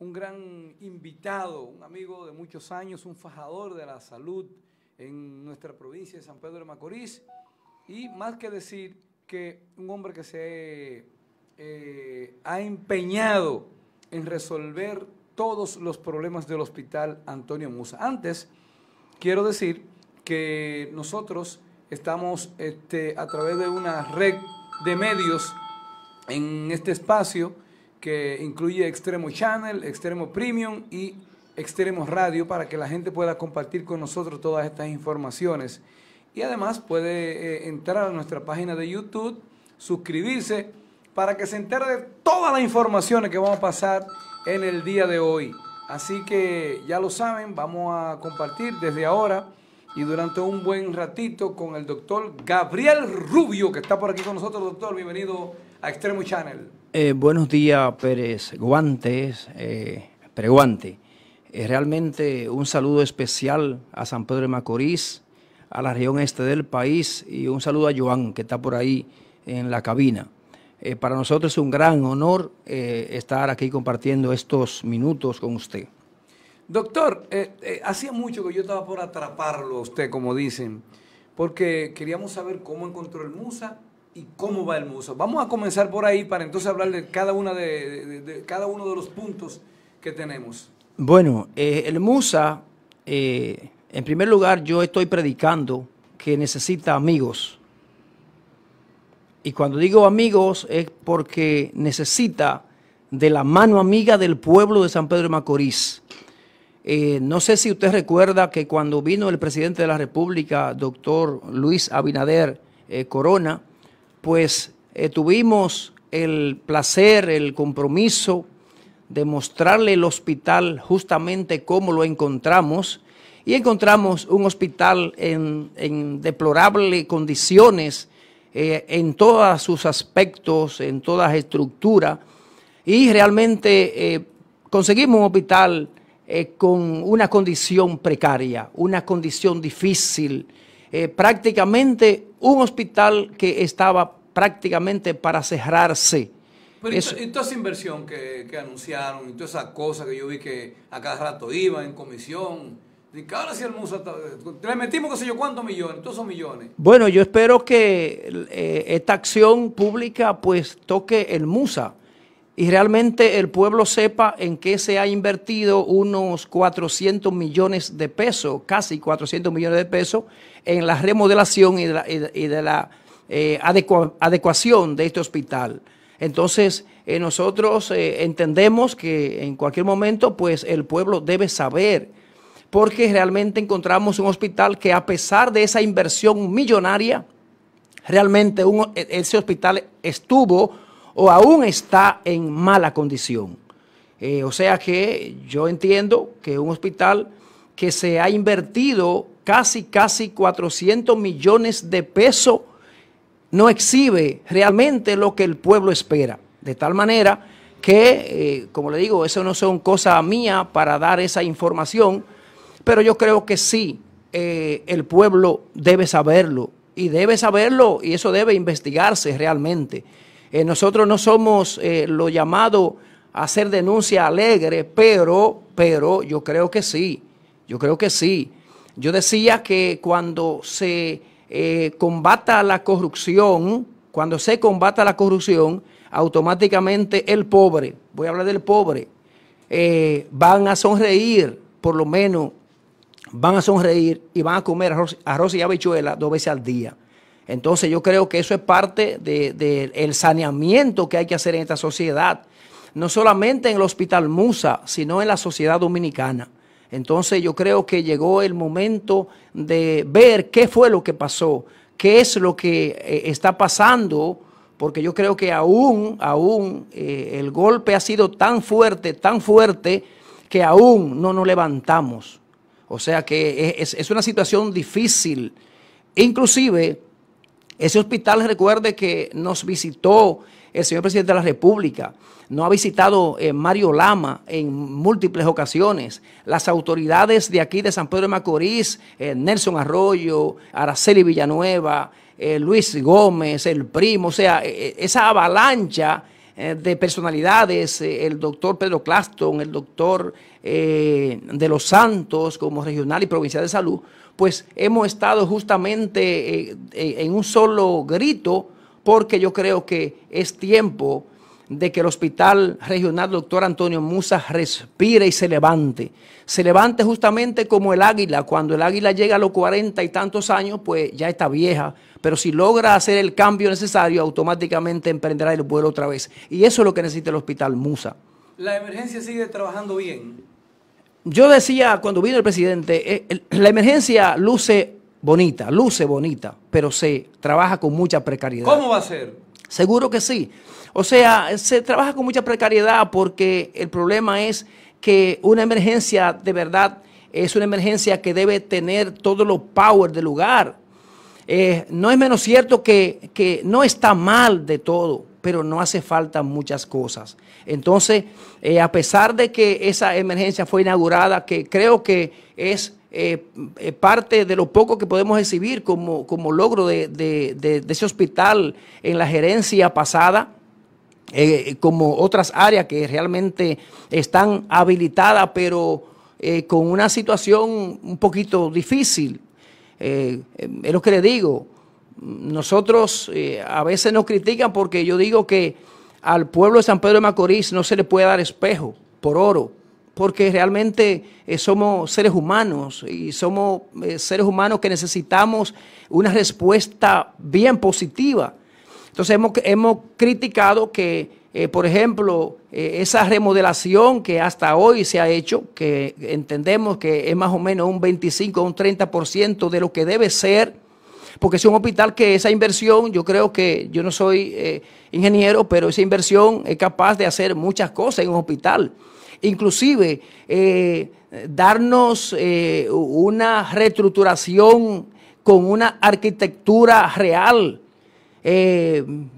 un gran invitado, un amigo de muchos años, un fajador de la salud en nuestra provincia de San Pedro de Macorís. Y más que decir que un hombre que se eh, ha empeñado en resolver todos los problemas del hospital Antonio Musa. Antes, quiero decir que nosotros estamos este, a través de una red de medios en este espacio que incluye Extremo Channel, Extremo Premium y Extremo Radio para que la gente pueda compartir con nosotros todas estas informaciones. Y además puede eh, entrar a nuestra página de YouTube, suscribirse para que se entere de todas las informaciones que vamos a pasar en el día de hoy. Así que ya lo saben, vamos a compartir desde ahora y durante un buen ratito con el doctor Gabriel Rubio, que está por aquí con nosotros. Doctor, bienvenido a Extremo Channel. Eh, buenos días, Pérez Guantes, eh, eh, realmente un saludo especial a San Pedro de Macorís, a la región este del país y un saludo a Joan, que está por ahí en la cabina. Eh, para nosotros es un gran honor estar aquí compartiendo estos minutos con usted. Doctor, hacía mucho que yo estaba por atraparlo a usted, como dicen, porque queríamos saber cómo encontró el Musa y cómo va el Musa? Vamos a comenzar por ahí para entonces hablar de cada, de, cada uno de los puntos que tenemos. Bueno, eh, el Musa, eh, en primer lugar, yo estoy predicando que necesita amigos. Y cuando digo amigos es porque necesita de la mano amiga del pueblo de San Pedro de Macorís. Eh, no sé si usted recuerda que cuando vino el presidente de la República, doctor Luis Abinader Corona, pues eh, tuvimos el placer, el compromiso de mostrarle el hospital justamente cómo lo encontramos y encontramos un hospital en, deplorables condiciones eh, en todos sus aspectos, en toda estructura y realmente eh, conseguimos un hospital con una condición precaria, una condición difícil, prácticamente un hospital que estaba prácticamente para cerrarse. Y toda esa inversión que, anunciaron, y toda esa cosa que yo vi que a cada rato iban en comisión, y ahora si el Musa, le metimos qué sé yo cuántos millones, todos esos millones. Bueno, yo espero que eh, esta acción pública pues toque el Musa, y realmente el pueblo sepa en qué se ha invertido unos 400 millones de pesos, casi 400 millones de pesos, en la remodelación y de la, eh, adecuación de este hospital. Entonces, eh, nosotros eh, entendemos que en cualquier momento, pues el pueblo debe saber, porque realmente encontramos un hospital que a pesar de esa inversión millonaria, realmente e, ese hospital estuvo o aún está en mala condición. Eh, o sea que yo entiendo que un hospital que se ha invertido casi, casi 400 millones de pesos no exhibe realmente lo que el pueblo espera. De tal manera que, eh, como le digo, eso no son cosas mía para dar esa información, pero yo creo que sí, eh, el pueblo debe saberlo y debe saberlo y eso debe investigarse realmente. Eh, nosotros no somos los eh, lo llamado a hacer denuncia alegre, pero, pero yo creo que sí, yo creo que sí. Yo decía que cuando se eh, combata la corrupción, cuando se combata la corrupción, automáticamente el pobre, voy a hablar del pobre, van a sonreír, por lo menos van a sonreír y van a comer arroz, arroz y habichuela dos veces al día. Entonces yo creo que eso es parte del saneamiento que hay que hacer en esta sociedad, no solamente en el Hospital Musa, sino en la sociedad dominicana. Entonces yo creo que llegó el momento de ver qué fue lo que pasó, qué es lo que eh, está pasando, porque yo creo que aún, aún eh, el golpe ha sido tan fuerte, tan fuerte, que aún no nos levantamos. O sea que es, es una situación difícil. Inclusive ese hospital, recuerde que nos visitó el señor presidente de la República, no ha visitado eh, Mario Lama en múltiples ocasiones, las autoridades de aquí de San Pedro de Macorís, eh, Nelson Arroyo, Araceli Villanueva, eh, Luis Gómez, el primo, o sea, esa avalancha de personalidades, el doctor Pedro Claston, el doctor de los Santos como regional y provincial de salud, pues hemos estado justamente eh, eh, en un solo grito, porque yo creo que es tiempo de que el Hospital Regional Doctor Antonio Musa respire y se levante. Se levante justamente como el águila. Cuando el águila llega a los cuarenta y tantos años, pues ya está vieja. Pero si logra hacer el cambio necesario, automáticamente emprenderá el vuelo otra vez. Y eso es lo que necesita el Hospital Musa. La emergencia sigue trabajando bien yo decía cuando vino el presidente, eh, la emergencia luce bonita, luce bonita, pero se trabaja con mucha precariedad. ¿Cómo va a ser? Seguro que sí. O sea, se trabaja con mucha precariedad porque el problema es que una emergencia de verdad es una emergencia que debe tener todos los power del lugar. Eh, no es menos cierto que, que no está mal de todo, pero no hace falta muchas cosas. Entonces, eh, a pesar de que esa emergencia fue inaugurada, que creo que es eh, eh, parte de lo poco que podemos recibir como, logro de, ese hospital en la gerencia pasada, como otras áreas que realmente están habilitadas, pero con una situación un poquito difícil. es lo que le digo. Nosotros eh, a veces nos critican porque yo digo que al pueblo de San Pedro de Macorís no se le puede dar espejo por oro, porque realmente eh, somos seres humanos y somos eh, seres humanos que necesitamos una respuesta bien positiva. Entonces hemos, hemos criticado que, por ejemplo, esa remodelación que hasta hoy se ha hecho, que entendemos que es más o menos un 25 o un 30% de lo que debe ser, porque es un hospital que esa inversión, yo creo que yo no soy eh, ingeniero, pero esa inversión es capaz de hacer muchas cosas en un hospital. Inclusive eh, darnos eh, una reestructuración con una arquitectura real.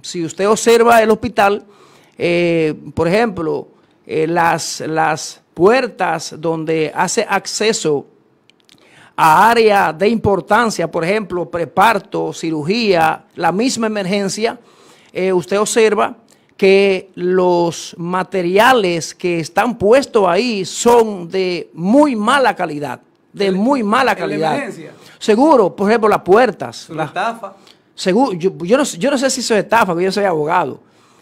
si usted observa el hospital, por ejemplo, las, las puertas donde hace acceso a áreas de importancia, por ejemplo, preparto, cirugía, la misma emergencia, eh, usted observa que los materiales que están puestos ahí son de muy mala calidad, de muy mala calidad. Emergencia. Seguro, por ejemplo, las puertas. la, estafa. yo, yo, no, sé si eso es estafa, porque yo soy abogado,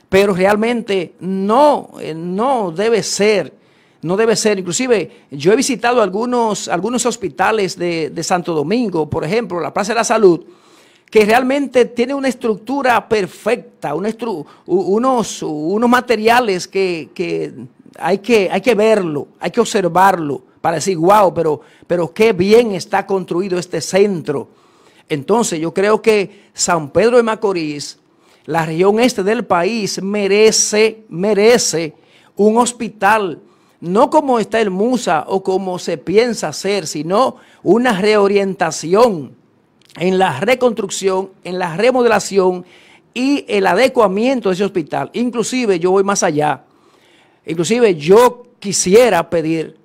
pero realmente no, eh, no debe ser no debe ser. Inclusive yo he visitado algunos, algunos hospitales de, Santo Domingo, por ejemplo, la Plaza de la Salud, que realmente tiene una estructura perfecta, unos, unos materiales que, hay que hay que verlo, hay que observarlo para decir, wow, pero, pero qué bien está construido este centro. Entonces yo creo que San Pedro de Macorís, la región este del país, merece, merece un hospital no como está el Musa o como se piensa hacer, sino una reorientación en la reconstrucción, en la remodelación y el adecuamiento de ese hospital. Inclusive yo voy más allá. Inclusive yo quisiera pedir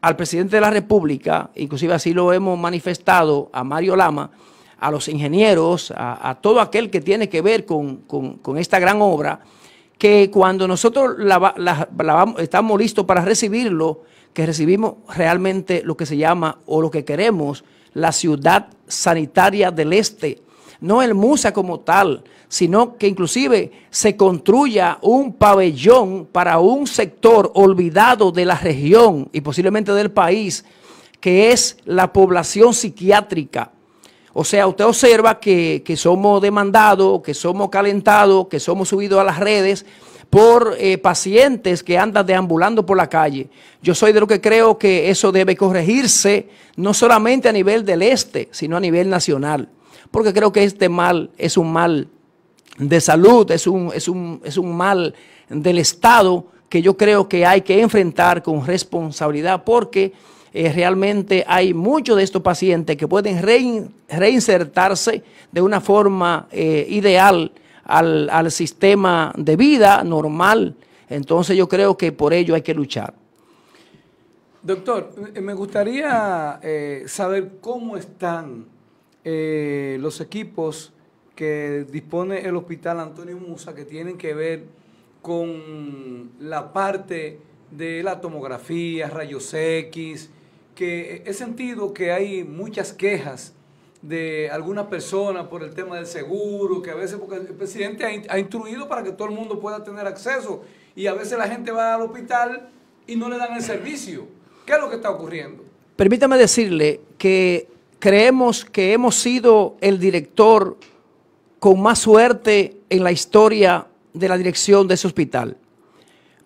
al presidente de la República, inclusive así lo hemos manifestado a Mario Lama, a los ingenieros, a, todo aquel que tiene que ver con esta gran obra, que cuando nosotros estamos listos para recibirlo, que recibimos realmente lo que se llama o lo que queremos, la ciudad sanitaria del este, no el Musa como tal, sino que inclusive se construya un pabellón para un sector olvidado de la región y posiblemente del país, que es la población psiquiátrica. O sea, usted observa que, somos demandados, que somos calentados, que somos subidos a las redes por eh, pacientes que andan deambulando por la calle. Yo soy de lo que creo que eso debe corregirse, no solamente a nivel del este, sino a nivel nacional, porque creo que este mal es un mal de salud, es un, es un, es un mal del Estado que yo creo que hay que enfrentar con responsabilidad, porque eh, realmente hay muchos de estos pacientes que pueden reinsertarse de una forma eh, ideal al, sistema de vida normal. Entonces yo creo que por ello hay que luchar. Doctor, eh, me gustaría saber cómo están los equipos que dispone el Hospital Antonio Musa que tienen que ver con la parte de la tomografía, rayos X, que he sentido que hay muchas quejas de algunas personas por el tema del seguro, que a veces porque el presidente ha, instruido para que todo el mundo pueda tener acceso y a veces la gente va al hospital y no le dan el servicio. ¿Qué es lo que está ocurriendo? Permítame decirle que creemos que hemos sido el director con más suerte en la historia de la dirección de ese hospital.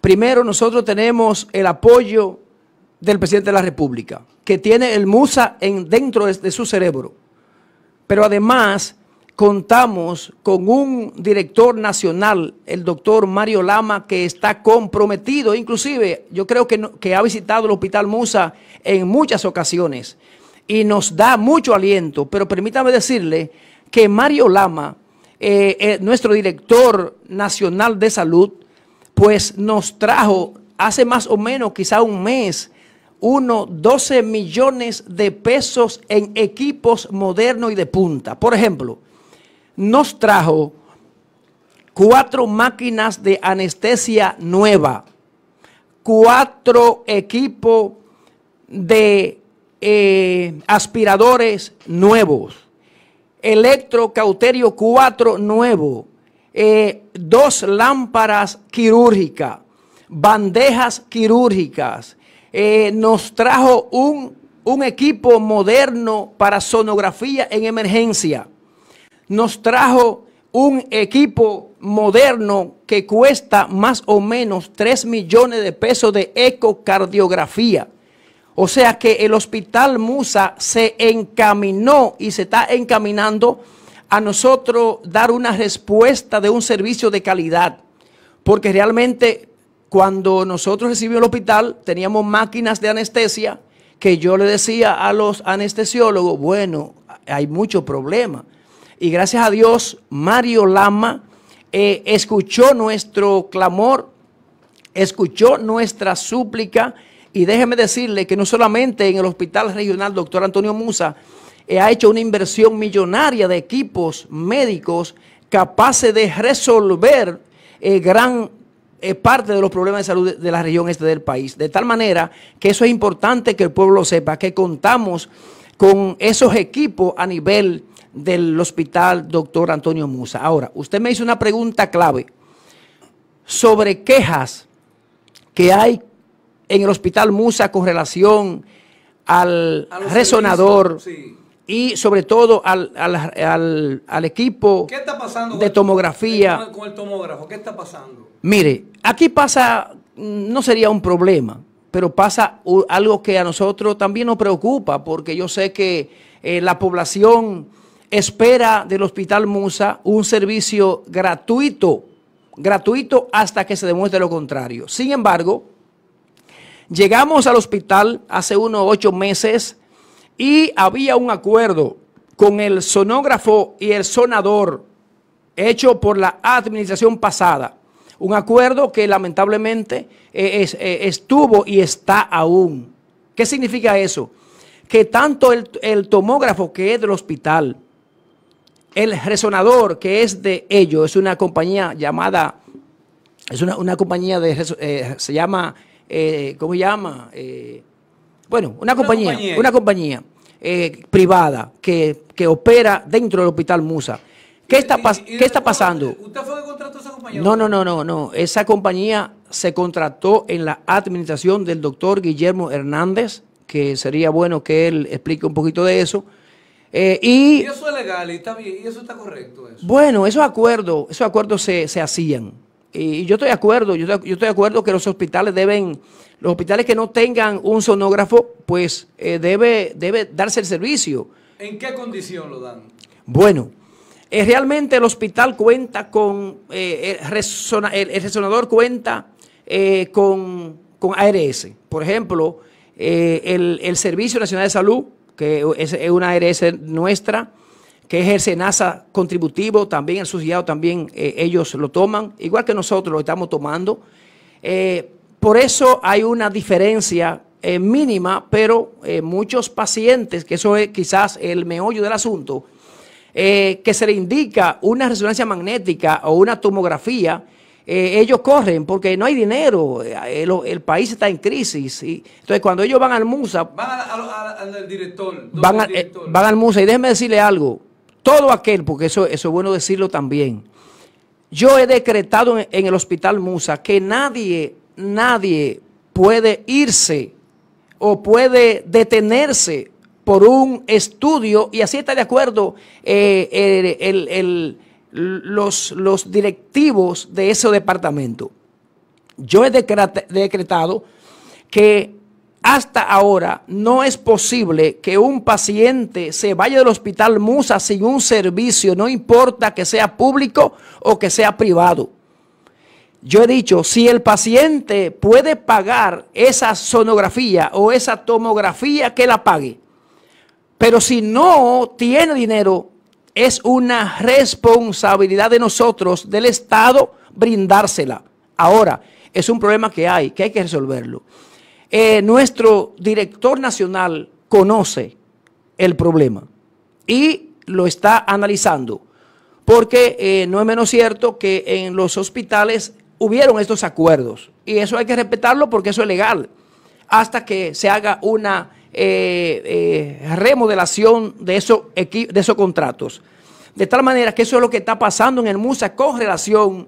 Primero, nosotros tenemos el apoyo del presidente de la República, que tiene el Musa en, dentro de, su cerebro. Pero además contamos con un director nacional, el doctor Mario Lama, que está comprometido, inclusive yo creo que, ha visitado el Hospital Musa en muchas ocasiones y nos da mucho aliento, pero permítame decirle que Mario Lama, eh, eh, nuestro director nacional de salud, pues nos trajo hace más o menos quizá un mes uno 12 millones de pesos en equipos modernos y de punta. Por ejemplo, nos trajo cuatro máquinas de anestesia nueva, cuatro equipos de eh, aspiradores nuevos, electrocauterio 4 nuevo, eh, dos lámparas quirúrgicas, bandejas quirúrgicas, eh, nos trajo un, un equipo moderno para sonografía en emergencia. Nos trajo un equipo moderno que cuesta más o menos 3 millones de pesos de ecocardiografía. O sea que el hospital Musa se encaminó y se está encaminando a nosotros dar una respuesta de un servicio de calidad. Porque realmente cuando nosotros recibimos el hospital, teníamos máquinas de anestesia que yo le decía a los anestesiólogos, bueno, hay mucho problema. Y gracias a Dios, Mario Lama eh, escuchó nuestro clamor, escuchó nuestra súplica. Y déjeme decirle que no solamente en el Hospital Regional Doctor Antonio Musa eh, ha hecho una inversión millonaria de equipos médicos capaces de resolver el eh, gran es parte de los problemas de salud de la región este del país. De tal manera que eso es importante que el pueblo sepa que contamos con esos equipos a nivel del hospital doctor Antonio Musa. Ahora, usted me hizo una pregunta clave sobre quejas que hay en el hospital Musa con relación al resonador y sobre todo al, al, al, al equipo ¿Qué está pasando de tomografía. con el tomógrafo? ¿Qué está pasando? Mire, aquí pasa, no sería un problema, pero pasa algo que a nosotros también nos preocupa, porque yo sé que eh, la población espera del Hospital Musa un servicio gratuito, gratuito hasta que se demuestre lo contrario. Sin embargo, llegamos al hospital hace unos ocho meses, y había un acuerdo con el sonógrafo y el sonador hecho por la administración pasada. Un acuerdo que lamentablemente eh, eh, estuvo y está aún. ¿Qué significa eso? Que tanto el, tomógrafo que es del hospital, el resonador que es de ellos, es una compañía llamada, es una, compañía de, eh, se llama, ¿cómo se llama? Bueno, una, compañía, una compañía eh, privada que, opera dentro del Hospital Musa. ¿Qué está, ¿Y, pasando? ¿Usted fue que contrató a esa compañía? No, no, no, no, no. Esa compañía se contrató en la administración del doctor Guillermo Hernández, que sería bueno que él explique un poquito de eso. Eh, y, eso es legal y está bien, y eso está correcto. Bueno, esos acuerdos, se, se hacían. Y yo estoy de acuerdo, yo estoy, de acuerdo que los hospitales deben, los hospitales que no tengan un sonógrafo, pues eh, debe, debe darse el servicio. ¿En qué condición lo dan? Bueno, eh, realmente el hospital cuenta con, eh, el, resonador cuenta eh, con, con, ARS. Por ejemplo, el, el Servicio Nacional de Salud, que es una ARS nuestra, que ejerce NASA contributivo, también el subsidiado, también eh, ellos lo toman, igual que nosotros lo estamos tomando. Eh, por eso hay una diferencia eh, mínima, pero muchos pacientes, que eso es quizás el meollo del asunto, que se le indica una resonancia magnética o una tomografía, ellos corren porque no hay dinero, el, país está en crisis. entonces, cuando ellos van al MUSA... Van al, director. Van, al, van al MUSA. Y déjeme decirle algo, todo aquel, porque eso, es bueno decirlo también. Yo he decretado en, el hospital Musa que nadie, nadie puede irse o puede detenerse por un estudio, y así está de acuerdo eh, los, directivos de ese departamento. Yo he decretado que hasta ahora no es posible que un paciente se vaya del hospital Musa sin un servicio, no importa que sea público o que sea privado. Yo he dicho, si el paciente puede pagar esa sonografía o esa tomografía, que la pague. Pero si no tiene dinero, es una responsabilidad de nosotros, del Estado, brindársela. Ahora, es un problema que hay, que hay que resolverlo. Eh, nuestro director nacional conoce el problema y lo está analizando, porque eh, no es menos cierto que en los hospitales hubieron estos acuerdos y eso hay que respetarlo porque eso es legal, hasta que se haga una eh, remodelación de, de esos contratos. De tal manera que eso es lo que está pasando en el MUSA con relación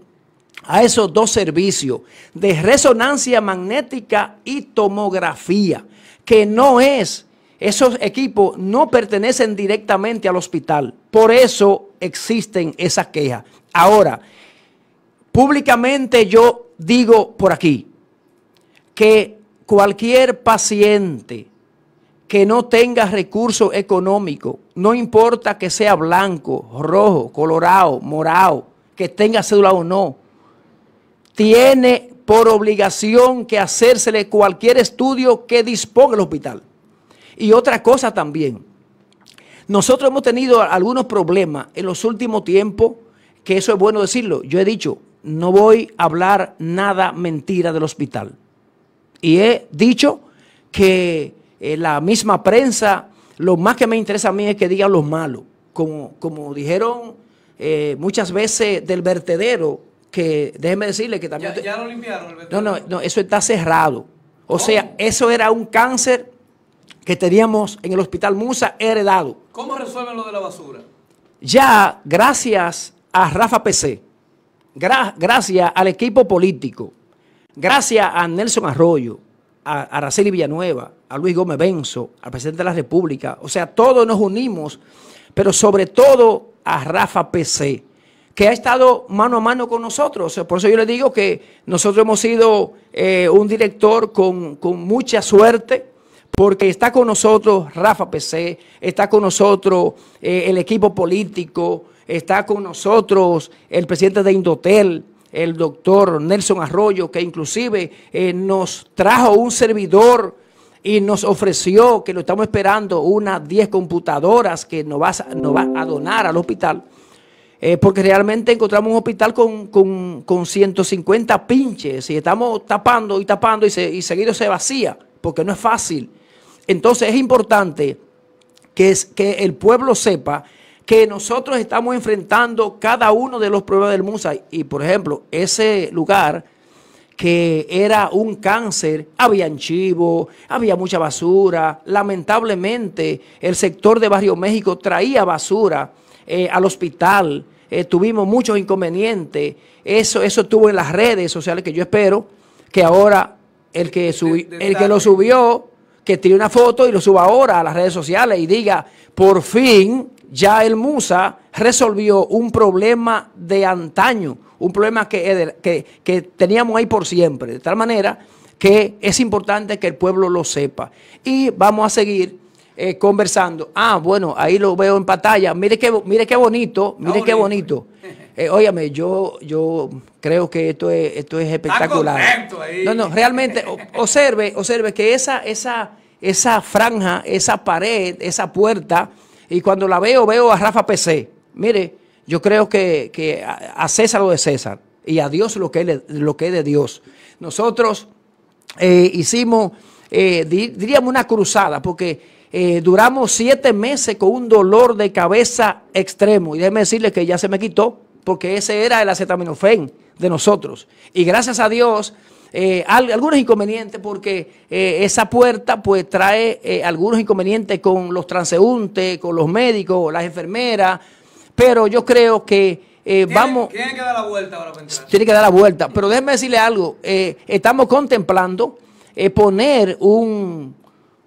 a esos dos servicios de resonancia magnética y tomografía, que no es, esos equipos no pertenecen directamente al hospital. Por eso existen esas quejas. Ahora, públicamente yo digo por aquí que cualquier paciente que no tenga recursos económicos, no importa que sea blanco, rojo, colorado, morado, que tenga cédula o no, tiene por obligación que hacérsele cualquier estudio que disponga el hospital. Y otra cosa también, nosotros hemos tenido algunos problemas en los últimos tiempos, que eso es bueno decirlo. Yo he dicho, no voy a hablar nada mentira del hospital. Y he dicho que eh, la misma prensa, lo más que me interesa a mí es que digan los malos, como, como dijeron eh, muchas veces del vertedero que déjeme decirle que también... Ya, lo limpiaron. El no, no, no, eso está cerrado. O sea, eso era un cáncer que teníamos en el hospital Musa heredado. ¿Cómo resuelven lo de la basura? Ya, gracias a Rafa PC, gracias al equipo político, gracias a Nelson Arroyo, a Araceli Villanueva, a Luis Gómez Benzo, al presidente de la República. O sea, todos nos unimos, pero sobre todo a Rafa PC que ha estado mano a mano con nosotros. Por eso yo le digo que nosotros hemos sido eh, un director con, mucha suerte, porque está con nosotros Rafa PC, está con nosotros eh, el equipo político, está con nosotros el presidente de Indotel, el doctor Nelson Arroyo, que inclusive eh, nos trajo un servidor y nos ofreció, que lo estamos esperando, unas 10 computadoras que nos nos va a donar al hospital. Eh, porque realmente encontramos un hospital con, 150 pinches y estamos tapando y tapando y, se, seguido se vacía, porque no es fácil. Entonces es importante que, que el pueblo sepa que nosotros estamos enfrentando cada uno de los problemas del MUSA. Y por ejemplo, ese lugar que era un cáncer, había chivo, había mucha basura. Lamentablemente, el sector de Barrio México traía basura. Eh, al hospital, eh, tuvimos muchos inconvenientes, eso, eso estuvo en las redes sociales que yo espero que ahora el que, el que lo subió, que tire una foto y lo suba ahora a las redes sociales y diga, por fin ya el Musa resolvió un problema de antaño, un problema que, eh, que teníamos ahí por siempre, de tal manera que es importante que el pueblo lo sepa. Y vamos a seguir eh, conversando. Ah, bueno, ahí lo veo en pantalla. Mire qué, mire qué bonito, mire qué bonito. Eh. Eh, óyame, yo, yo creo que esto es, esto es espectacular. No, no, realmente, observe, observe que esa, esa, esa franja, esa pared, esa puerta, y cuando la veo, veo a Rafa PC. Mire, yo creo que, a César lo de César y a Dios lo que, es, lo que de Dios. Nosotros hicimos, diríamos una cruzada, porque eh, duramos siete meses con un dolor de cabeza extremo. Y déjeme decirles que ya se me quitó, porque ese era el acetaminofén de nosotros. Y gracias a Dios, eh, algunos inconvenientes, porque eh, esa puerta pues trae algunos inconvenientes con los transeúntes, con los médicos, las enfermeras. Pero yo creo que vamos. Tiene que dar la vuelta ahora Tiene que dar la vuelta. Pero déjeme decirle algo. estamos contemplando poner un,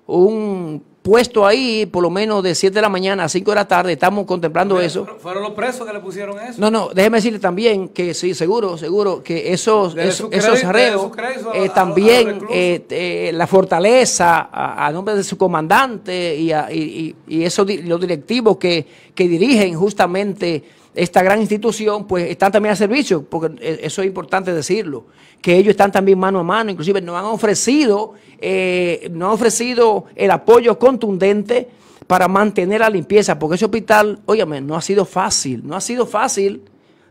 un puesto ahí por lo menos de 7 de la mañana a 5 de la tarde, estamos contemplando eso. ¿Fueron los presos que le pusieron eso? No, no, déjeme decirle también que sí, seguro, seguro, que esos, esos, eh, también eh, eh, la fortaleza a, nombre de su comandante y, y, y, y los directivos que, que dirigen justamente esta gran institución, pues están también a servicio, porque eh, eso es importante decirlo, que ellos están también mano a mano, inclusive nos han ofrecido, eh, nos ofrecido el apoyo contundente para mantener la limpieza, porque ese hospital, óyame, no ha sido fácil, no ha sido fácil,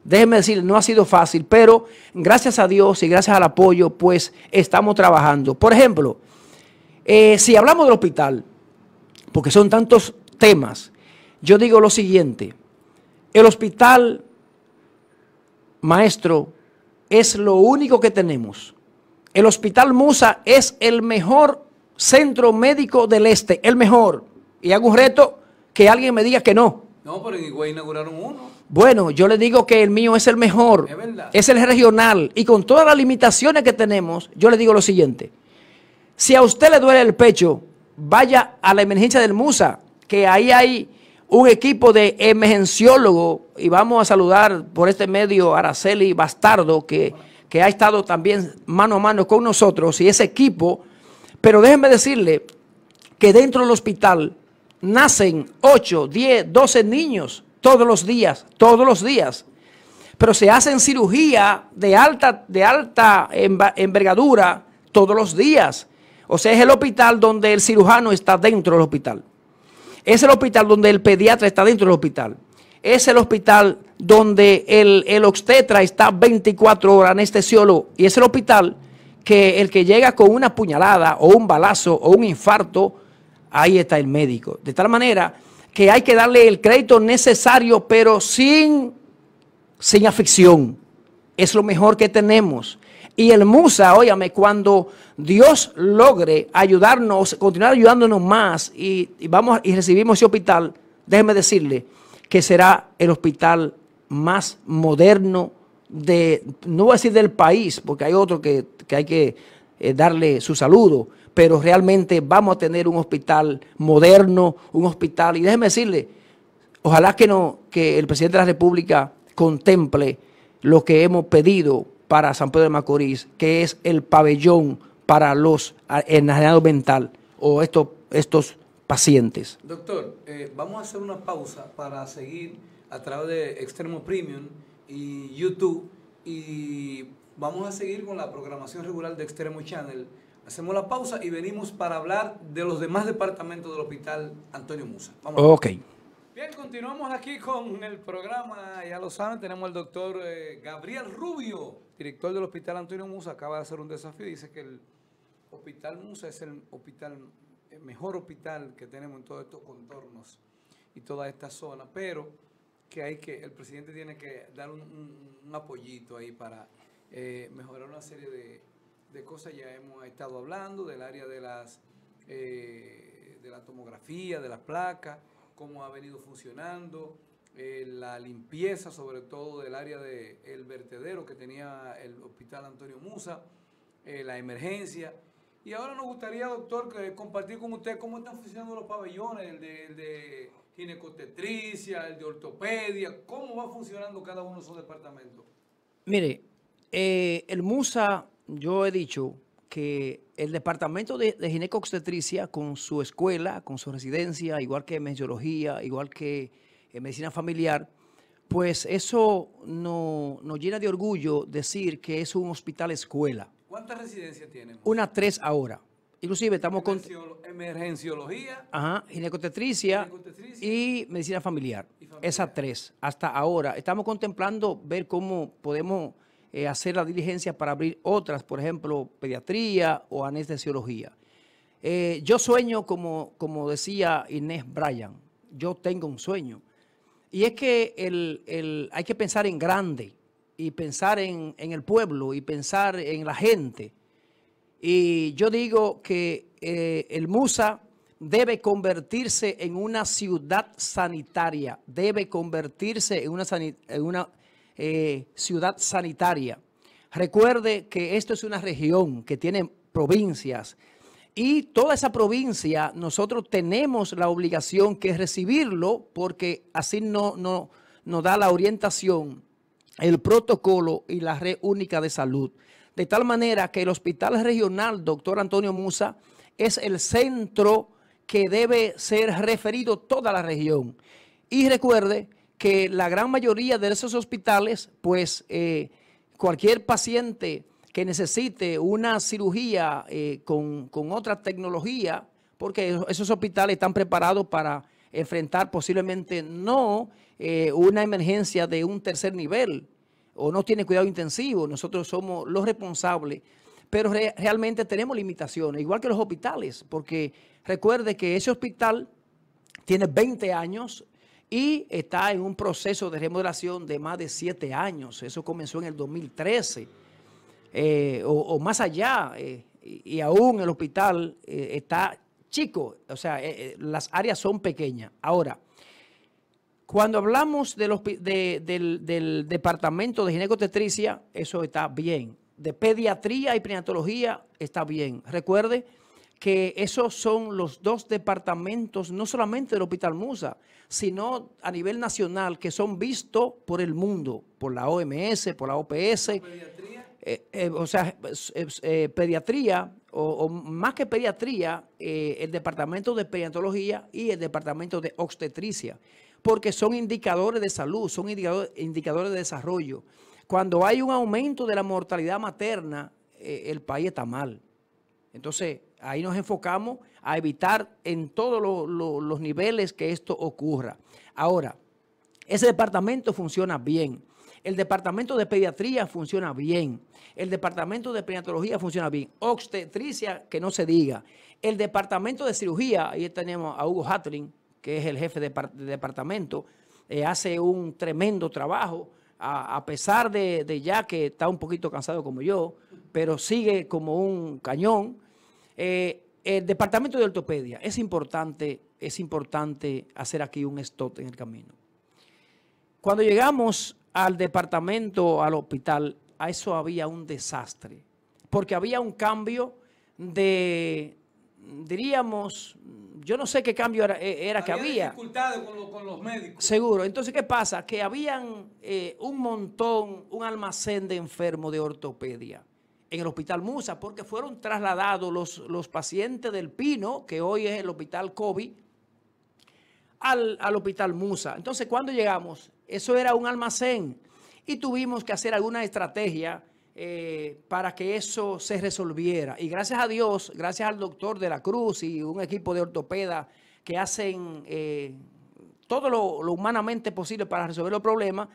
déjenme decir, no ha sido fácil, pero gracias a Dios y gracias al apoyo, pues estamos trabajando. Por ejemplo, eh, si hablamos del hospital, porque son tantos temas, yo digo lo siguiente, el hospital, maestro, es lo único que tenemos. El hospital Musa es el mejor centro médico del este, el mejor. Y hago un reto que alguien me diga que no. No, pero igual inauguraron uno. Bueno, yo le digo que el mío es el mejor. Es, verdad. es el regional. Y con todas las limitaciones que tenemos, yo le digo lo siguiente. Si a usted le duele el pecho, vaya a la emergencia del Musa, que ahí hay un equipo de emergenciólogos, y vamos a saludar por este medio a Araceli Bastardo, que, que ha estado también mano a mano con nosotros y ese equipo. Pero déjenme decirle que dentro del hospital nacen 8, 10, 12 niños todos los días, todos los días. Pero se hacen cirugía de alta, de alta envergadura todos los días. O sea, es el hospital donde el cirujano está dentro del hospital. Es el hospital donde el pediatra está dentro del hospital. Es el hospital donde el, obstetra está 24 horas anestesiólogo. Y es el hospital que el que llega con una puñalada o un balazo o un infarto, ahí está el médico. De tal manera que hay que darle el crédito necesario, pero sin, sin Es lo mejor que tenemos. Y el Musa, óyame, cuando Dios logre ayudarnos, continuar ayudándonos más y, vamos y recibimos ese hospital, déjeme decirle que será el hospital más moderno de, no voy a decir del país, porque hay otro que, hay que eh, darle su saludo, pero realmente vamos a tener un hospital moderno, un hospital, y déjeme decirle, ojalá que, no, que el presidente de la República contemple lo que hemos pedido para San Pedro de Macorís, que es el pabellón para los enajenados mental o estos, estos pacientes. Doctor, eh, vamos a hacer una pausa para seguir a través de Extremo Premium y YouTube y vamos a seguir con la programación regular de Extremo Channel. Hacemos la pausa y venimos para hablar de los demás departamentos del Hospital Antonio Musa. ok. Bien, continuamos aquí con el programa. Ya lo saben, tenemos al doctor eh, Gabriel Rubio, director del Hospital Antonio Musa. Acaba de hacer un desafío. Dice que el Hospital Musa es el hospital, mejor hospital que tenemos en todos estos contornos y toda esta zona. Pero que hay que, el presidente tiene que dar un, apoyito ahí para eh, mejorar una serie de, cosas. Ya hemos estado hablando del área de las eh, de la tomografía, de las placas cómo ha venido funcionando, eh, la limpieza sobre todo del área del vertedero que tenía el hospital Antonio Musa, eh, la emergencia. Y ahora nos gustaría, doctor, compartir con usted cómo están funcionando los pabellones, el de, ginecotetricia, el de ortopedia, cómo va funcionando cada uno de esos departamentos. Mire, eh, el MUSA, yo he dicho que el Departamento de, de con su escuela, con su residencia, igual que mediología, igual que eh, Medicina Familiar, pues eso nos llena de orgullo decir que es un hospital-escuela. ¿Cuántas residencias tienen? Una tres ahora. Inclusive estamos con... Emergenciología. Ajá, y medicina familiar. familiar. Esas tres, hasta ahora. Estamos contemplando ver cómo podemos eh, hacer la diligencia para abrir otras, por ejemplo, pediatría o anestesiología. Eh, yo sueño, como, como decía Inés Bryan, yo tengo un sueño. Y es que el, hay que pensar en grande y pensar en, el pueblo y pensar en la gente. Y yo digo que eh, el MUSA debe convertirse en una ciudad sanitaria, debe convertirse en una, en una eh, ciudad sanitaria. Recuerde que esto es una región que tiene provincias y toda esa provincia nosotros tenemos la obligación que recibirlo porque así no, no, nos da la orientación, el protocolo y la red única de salud. De tal manera que el hospital regional, doctor Antonio Musa, es el centro que debe ser referido toda la región. Y recuerde que la gran mayoría de esos hospitales, pues eh, cualquier paciente que necesite una cirugía eh, con, otra tecnología, porque esos hospitales están preparados para enfrentar posiblemente no eh, una emergencia de un tercer nivel o no tiene cuidado intensivo, nosotros somos los responsables, pero realmente tenemos limitaciones, igual que los hospitales, porque recuerde que ese hospital tiene 20 años y está en un proceso de remodelación de más de siete años. Eso comenzó en el 2013 eh, o, más allá. Eh, y, aún el hospital eh, está chico, o sea, las áreas son pequeñas. Ahora, cuando hablamos de los, del, departamento de ginecotetricia, eso está bien. De pediatría y prenatología está bien. Recuerde que esos son los dos departamentos, no solamente del Hospital Musa, sino a nivel nacional, que son vistos por el mundo, por la OMS, por la OPS. Eh, eh, eh, ¿Pediatría? o sea, pediatría, o, más que pediatría, el departamento de pediatrología y el departamento de obstetricia, porque son indicadores de salud, son indicadores de desarrollo. Cuando hay un aumento de la mortalidad materna, el país está mal. Entonces, Ahí nos enfocamos a evitar en todos los niveles que esto ocurra. Ahora, ese departamento funciona bien. El departamento de pediatría funciona bien. El departamento de pediatrología funciona bien. Obstetricia, que no se diga. El departamento de cirugía, ahí tenemos a Hugo Hatling, que es el jefe de, departamento, eh, hace un tremendo trabajo, a, pesar de, de, ya que está un poquito cansado como yo, pero sigue como un cañón. Eh, el departamento de ortopedia, es importante, es importante hacer aquí un stop en el camino. Cuando llegamos al departamento, al hospital, a eso había un desastre, porque había un cambio de, diríamos, yo no sé qué cambio era, eh, que había. dificultades con, los médicos. Seguro. Entonces, ¿qué pasa? Que habían eh, un montón, un almacén de enfermos de ortopedia en el Hospital Musa porque fueron trasladados los, pacientes del Pino, que hoy es el Hospital COVID, al, Hospital Musa. Entonces, cuando llegamos, eso era un almacén y tuvimos que hacer alguna estrategia eh, para que eso se resolviera. Y gracias a Dios, gracias al doctor de la Cruz y un equipo de ortopeda que hacen eh, todo lo, lo humanamente posible para resolver los problemas,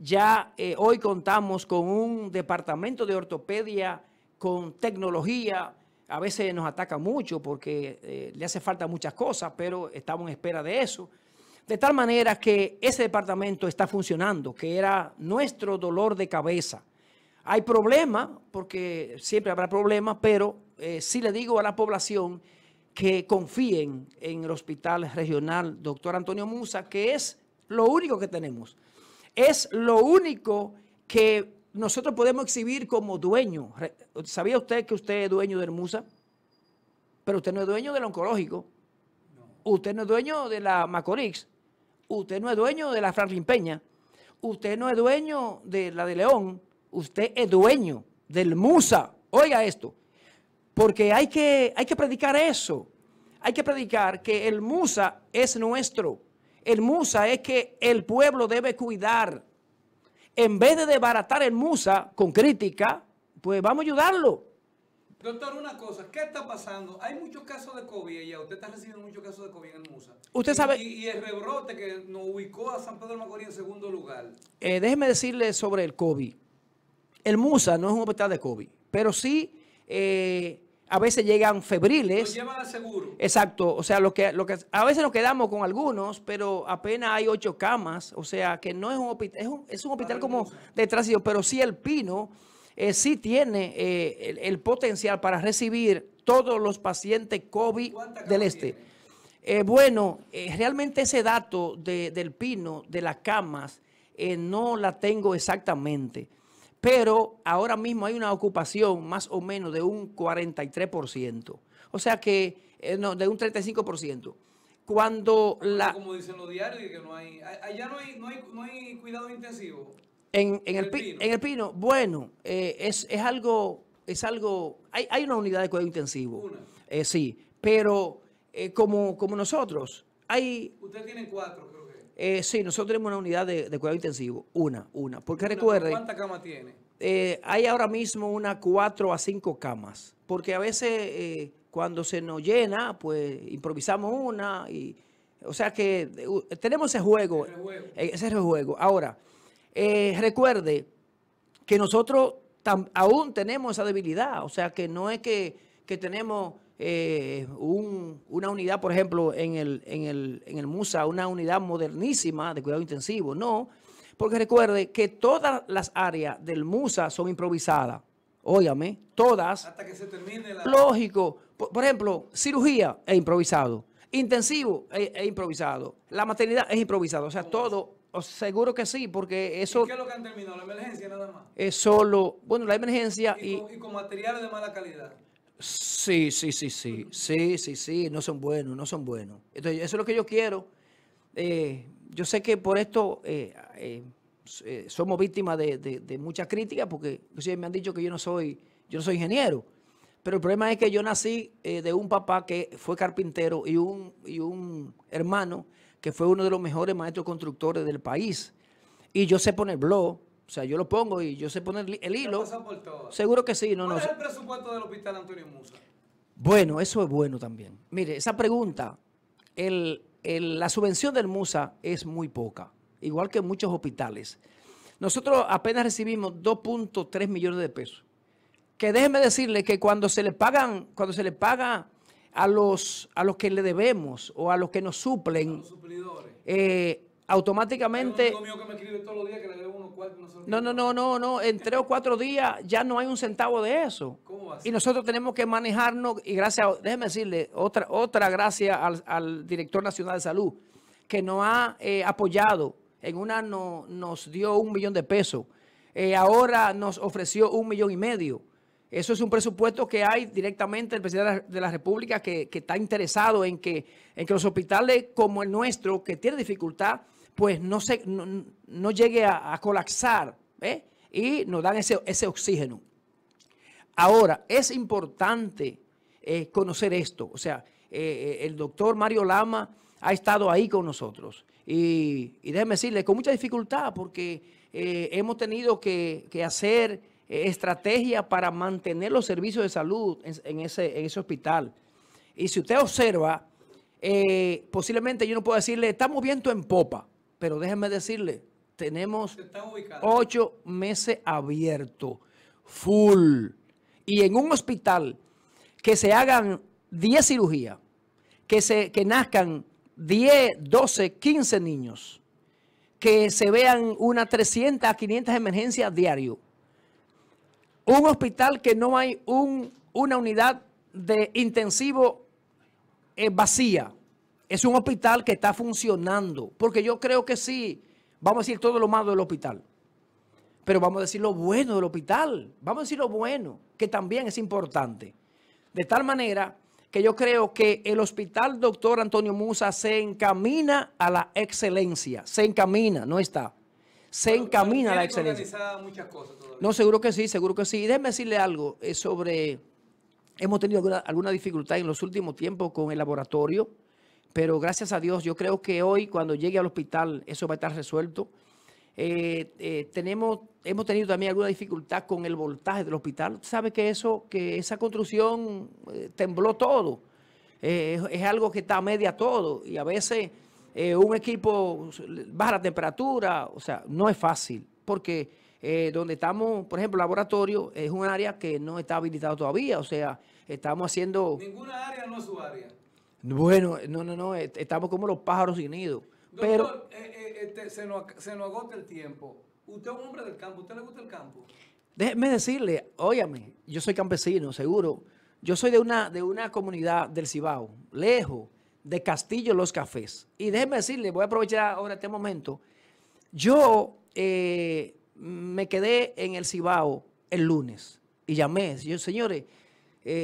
ya eh, hoy contamos con un departamento de ortopedia con tecnología. A veces nos ataca mucho porque eh, le hace falta muchas cosas, pero estamos en espera de eso. De tal manera que ese departamento está funcionando, que era nuestro dolor de cabeza. Hay problemas, porque siempre habrá problemas, pero eh, sí le digo a la población que confíen en el Hospital Regional Doctor Antonio Musa, que es lo único que tenemos es lo único que nosotros podemos exhibir como dueño. ¿Sabía usted que usted es dueño del Musa? Pero usted no es dueño del oncológico. Usted no es dueño de la Macorix. Usted no es dueño de la Franklin Peña. Usted no es dueño de la de León. Usted es dueño del Musa. Oiga esto. Porque hay que, hay que predicar eso. Hay que predicar que el Musa es nuestro el Musa es que el pueblo debe cuidar. En vez de desbaratar el Musa con crítica, pues vamos a ayudarlo. Doctor, una cosa, ¿qué está pasando? Hay muchos casos de COVID ya, usted está recibiendo muchos casos de COVID en el Musa. Usted y, sabe... Y, el rebrote que nos ubicó a San Pedro de Macorís en segundo lugar. Eh, déjeme decirle sobre el COVID. El Musa no es un hospital de COVID, pero sí eh, a veces llegan febriles. Los llevan a seguro. Exacto, o sea, lo que, lo que, a veces nos quedamos con algunos, pero apenas hay ocho camas, o sea, que no es un hospital, es un, hospital como de tránsito, pero sí el Pino eh, sí tiene eh, el, potencial para recibir todos los pacientes COVID del este. Eh, bueno, realmente ese dato del Pino, de las camas, no la tengo exactamente pero ahora mismo hay una ocupación más o menos de un 43%. O sea que, eh, no, de un 35%. Cuando la... Como dicen los diarios, que no hay... Allá no hay, no hay, cuidado intensivo. En, en, el, pino. bueno, eh, es, algo... Es algo hay, hay, una unidad de cuidado intensivo. Eh, sí, pero como, como nosotros, hay... Usted tienen cuatro, eh, sí, nosotros tenemos una unidad de, de cuidado intensivo. Una, una. Porque recuerde. ¿Cuántas camas tiene? Eh, hay ahora mismo unas cuatro a cinco camas. Porque a veces eh, cuando se nos llena, pues improvisamos una. y O sea que tenemos ese juego. Ese juego. Ahora, recuerde que nosotros aún tenemos esa debilidad. O sea que no es que, que tenemos eh, una unidad, por ejemplo, en el, en, el, en el MUSA, una unidad modernísima de cuidado intensivo. No, porque recuerde que todas las áreas del MUSA son improvisadas. Óyame, todas. Hasta que se termine la... Lógico. Por, ejemplo, cirugía es improvisado. Intensivo es, improvisado. La maternidad es improvisado. O sea, oh. todo, seguro que sí, porque eso... ¿Qué es lo que han terminado? ¿La emergencia nada más? Es solo, bueno, la emergencia y... y con materiales de mala calidad. Sí, sí, sí, sí, sí, sí, sí, no son buenos, no son buenos. Entonces, eso es lo que yo quiero. Eh, yo sé que por esto eh, eh, somos víctimas de, mucha crítica porque me han dicho que yo no soy, yo no soy ingeniero. Pero el problema es que yo nací de un papá que fue carpintero y un, y un hermano que fue uno de los mejores maestros constructores del país. Y yo sé poner blog, o sea, yo lo pongo y yo sé poner el hilo. Seguro que sí. No, ¿Cuál es el presupuesto del hospital Antonio Musa? Bueno, eso es bueno también. Mire, esa pregunta, el, la subvención del MUSA es muy poca, igual que muchos hospitales. Nosotros apenas recibimos 2.3 millones de pesos. Que déjenme decirle que cuando se le pagan, cuando se le paga a los, a los que le debemos o a los que nos suplen, eh, automáticamente... que me escribe todos los días que le no, no, no, no, no. En tres o cuatro días ya no hay un centavo de eso. Y nosotros tenemos que manejarnos, y gracias, déjeme decirle, otra, otra gracia al, director nacional de salud, que nos ha eh, apoyado. En una no, nos dio un millón de pesos. Eh, ahora nos ofreció un millón y medio. Eso es un presupuesto que hay directamente el presidente de la República que, está interesado en que, en que los hospitales como el nuestro, que tiene dificultad, pues no, se, no, llegue a, colapsar ¿eh? y nos dan ese, oxígeno. Ahora, es importante eh, conocer esto. O sea, eh, el doctor Mario Lama ha estado ahí con nosotros. Y, déjeme decirle, con mucha dificultad, porque hemos tenido que, hacer estrategia para mantener los servicios de salud en, ese, hospital. Y si usted observa, posiblemente yo no puedo decirle, estamos viendo en popa, pero déjenme decirle, tenemos ocho meses abiertos, full. Y en un hospital que se hagan 10 cirugías, que, se, nazcan 10, 12, 15 niños, que se vean unas 300 a 500 emergencias diario. Un hospital que no hay una unidad de intensivo eh, vacía. Es un hospital que está funcionando, porque yo creo que sí, vamos a decir todo lo malo del hospital, pero vamos a decir lo bueno del hospital, vamos a decir lo bueno, que también es importante. De tal manera que yo creo que el hospital doctor Antonio Musa se encamina a la excelencia, se encamina, no está, se encamina a la excelencia. no, seguro que sí, seguro que sí. Y déjeme decirle algo eh, sobre, hemos tenido alguna dificultad en los últimos tiempos con el laboratorio, pero gracias a Dios, yo creo que hoy cuando llegue al hospital eso va a estar resuelto. Eh, eh, tenemos, hemos tenido también alguna dificultad con el voltaje del hospital. Usted sabe que eso, que esa construcción eh, tembló todo. Es, algo que está a media todo. Y a veces un equipo baja la temperatura. O sea, no es fácil. Porque donde estamos, por ejemplo, laboratorio, es un área que no está habilitado todavía. O sea, estamos haciendo. Ninguna área no es su área. Bueno, eh, no, no, no, eh, estamos como los pájaros sin nido. pero eh, este, se, nos, agota el tiempo. Usted es un hombre del campo, ¿usted le gusta el campo? Déjeme decirle, óyame, yo soy campesino, seguro. Yo soy de una, de una comunidad del Cibao, lejos de Castillo Los Cafés. Y déjeme decirle, voy a aprovechar ahora este momento. Yo me quedé en el Cibao el lunes y llamé. Yo, señores,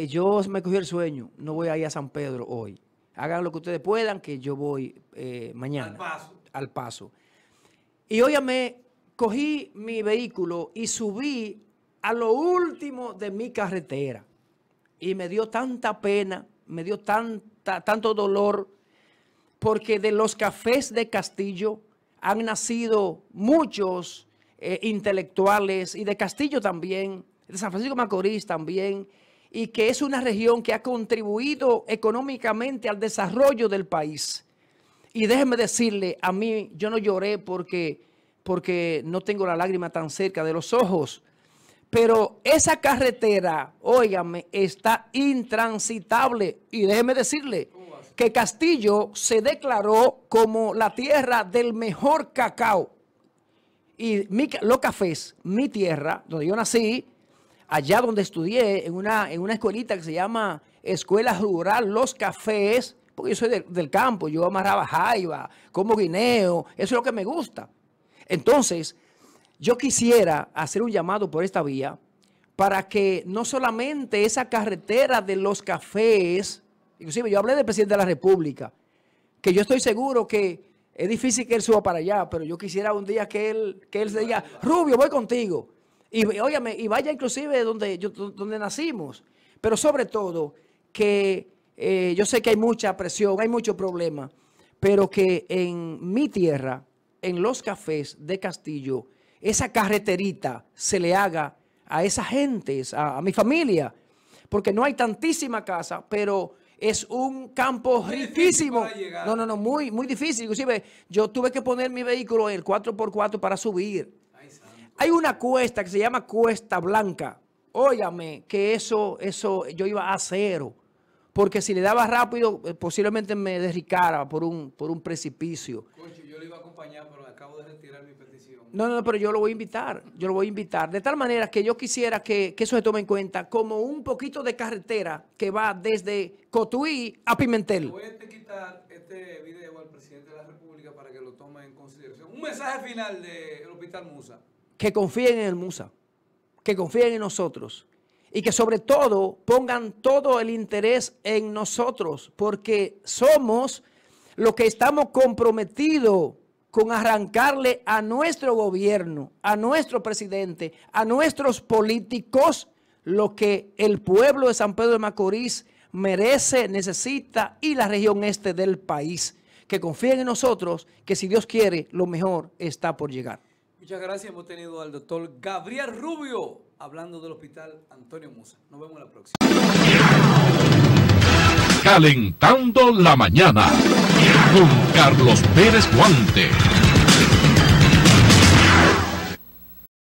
yo me cogí el sueño, no voy a ir a San Pedro hoy hagan lo que ustedes puedan, que yo voy eh, mañana. Al paso. Y óyame, cogí mi vehículo y subí a lo último de mi carretera. Y me dio tanta pena, me dio tanta, tanto dolor, porque de los cafés de Castillo han nacido muchos eh, intelectuales y de Castillo también, de San Francisco Macorís también, y que es una región que ha contribuido económicamente al desarrollo del país. Y déjeme decirle, a mí yo no lloré porque, porque no tengo la lágrima tan cerca de los ojos, pero esa carretera, óigame, está intransitable. Y déjeme decirle que Castillo se declaró como la tierra del mejor cacao. Y mi, los cafés, mi tierra, donde yo nací, allá donde estudié, en una, en una escuelita que se llama Escuela Rural Los Cafés, porque yo soy del campo, yo amarraba jaiba, como guineo, eso es lo que me gusta. Entonces, yo quisiera hacer un llamado por esta vía para que no solamente esa carretera de los cafés, inclusive yo hablé del presidente de la República, que yo estoy seguro que es difícil que él suba para allá, pero yo quisiera un día que él, que él se diga, Rubio, voy contigo. Y, y vaya inclusive donde, donde nacimos. Pero sobre todo, que eh, yo sé que hay mucha presión, hay mucho problema, pero que en mi tierra, en los cafés de Castillo, esa carreterita se le haga a esa gente, a, mi familia, porque no hay tantísima casa, pero es un campo riquísimo. No, no, no, muy, muy difícil. Inclusive yo tuve que poner mi vehículo en el 4x4 para subir hay una cuesta que se llama Cuesta Blanca. Óyame, que eso, eso yo iba a cero. Porque si le daba rápido, eh, posiblemente me derricara por un, por un precipicio. yo lo iba a acompañar, pero acabo de retirar mi petición. No, no, pero yo lo voy a invitar. Yo lo voy a invitar. De tal manera que yo quisiera que, eso se tome en cuenta como un poquito de carretera que va desde Cotuí a Pimentel. Voy a este quitar este video al presidente de la República para que lo tome en consideración. Un mensaje final del Hospital Musa que confíen en el Musa, que confíen en nosotros y que sobre todo pongan todo el interés en nosotros, porque somos los que estamos comprometidos con arrancarle a nuestro gobierno, a nuestro presidente, a nuestros políticos, lo que el pueblo de San Pedro de Macorís merece, necesita y la región este del país. Que confíen en nosotros, que si Dios quiere, lo mejor está por llegar. Muchas gracias. Hemos tenido al doctor Gabriel Rubio hablando del hospital Antonio Musa. Nos vemos la próxima. Calentando la mañana con Carlos Pérez Guante.